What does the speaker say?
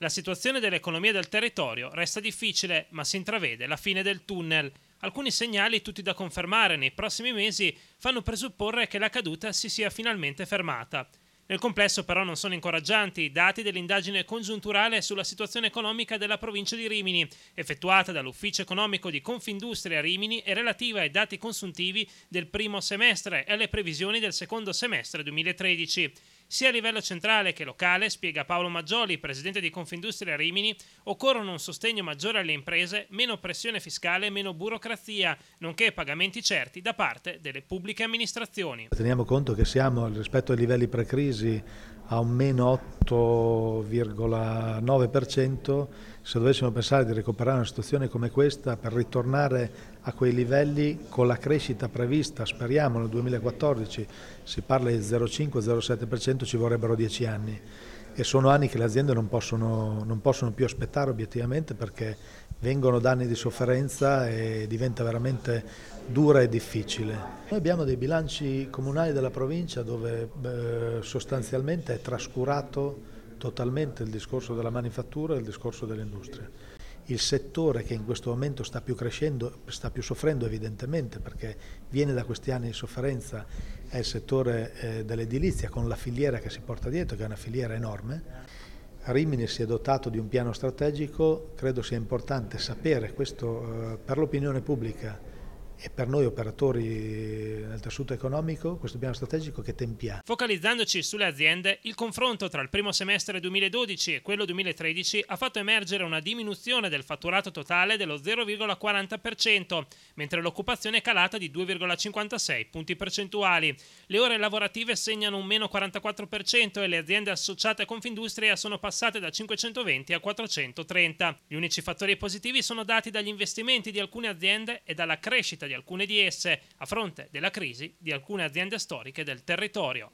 La situazione dell'economia del territorio resta difficile, ma si intravede la fine del tunnel. Alcuni segnali, tutti da confermare nei prossimi mesi, fanno presupporre che la caduta si sia finalmente fermata. Nel complesso però non sono incoraggianti i dati dell'indagine congiunturale sulla situazione economica della provincia di Rimini, effettuata dall'Ufficio economico di Confindustria Rimini e relativa ai dati consuntivi del primo semestre e alle previsioni del secondo semestre 2013. Sia a livello centrale che locale, spiega Paolo Maggioli, presidente di Confindustria Rimini, occorrono un sostegno maggiore alle imprese, meno pressione fiscale, meno burocrazia, nonché pagamenti certi da parte delle pubbliche amministrazioni. Teniamo conto che siamo rispetto ai livelli pre-crisi a un meno 8,9%, se dovessimo pensare di recuperare una situazione come questa per ritornare a quei livelli con la crescita prevista, speriamo nel 2014 si parla di 0,5-0,7%, ci vorrebbero 10 anni e sono anni che le aziende non possono, non possono più aspettare obiettivamente perché vengono da anni di sofferenza e diventa veramente dura e difficile. Noi abbiamo dei bilanci comunali della provincia dove eh, sostanzialmente è trascurato totalmente il discorso della manifattura e il discorso dell'industria. Il settore che in questo momento sta più crescendo, sta più soffrendo evidentemente perché viene da questi anni di sofferenza, è il settore eh, dell'edilizia con la filiera che si porta dietro, che è una filiera enorme Rimini si è dotato di un piano strategico, credo sia importante sapere questo eh, per l'opinione pubblica e per noi operatori nel tessuto economico questo piano strategico che tempiamo. Focalizzandoci sulle aziende, il confronto tra il primo semestre 2012 e quello 2013 ha fatto emergere una diminuzione del fatturato totale dello 0,40%, mentre l'occupazione è calata di 2,56 punti percentuali. Le ore lavorative segnano un meno 44% e le aziende associate a Confindustria sono passate da 520 a 430. Gli unici fattori positivi sono dati dagli investimenti di alcune aziende e dalla crescita di alcune di esse a fronte della crisi di alcune aziende storiche del territorio.